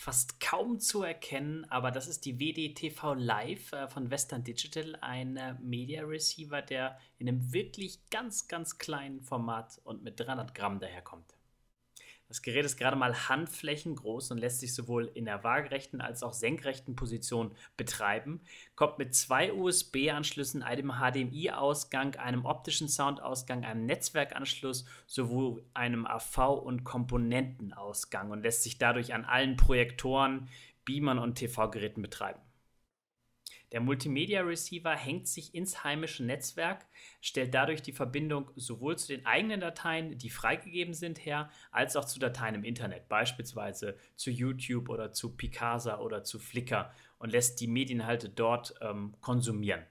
fast kaum zu erkennen, aber das ist die WDTV Live äh, von Western Digital, ein äh, Media Receiver, der in einem wirklich ganz, ganz kleinen Format und mit 300 Gramm daherkommt. Das Gerät ist gerade mal handflächengroß und lässt sich sowohl in der waagerechten als auch senkrechten Position betreiben. Kommt mit zwei USB-Anschlüssen, einem HDMI-Ausgang, einem optischen Soundausgang, einem Netzwerkanschluss sowie einem AV- und Komponentenausgang und lässt sich dadurch an allen Projektoren, Beamern und TV-Geräten betreiben. Der Multimedia Receiver hängt sich ins heimische Netzwerk, stellt dadurch die Verbindung sowohl zu den eigenen Dateien, die freigegeben sind, her, als auch zu Dateien im Internet, beispielsweise zu YouTube oder zu Picasa oder zu Flickr und lässt die Medienhalte dort ähm, konsumieren.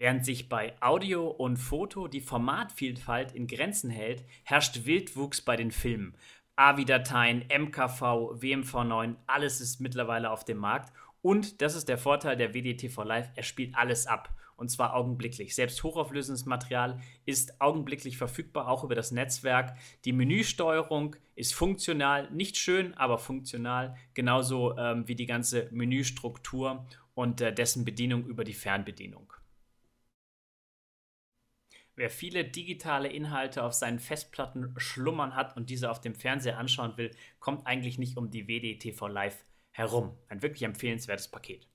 Während sich bei Audio und Foto die Formatvielfalt in Grenzen hält, herrscht Wildwuchs bei den Filmen. AVI-Dateien, MKV, WMV9, alles ist mittlerweile auf dem Markt. Und das ist der Vorteil der WDTV Live, er spielt alles ab. Und zwar augenblicklich. Selbst hochauflösendes Material ist augenblicklich verfügbar, auch über das Netzwerk. Die Menüsteuerung ist funktional, nicht schön, aber funktional, genauso ähm, wie die ganze Menüstruktur und äh, dessen Bedienung über die Fernbedienung. Wer viele digitale Inhalte auf seinen Festplatten schlummern hat und diese auf dem Fernseher anschauen will, kommt eigentlich nicht um die WDTV Live herum. Ein wirklich empfehlenswertes Paket.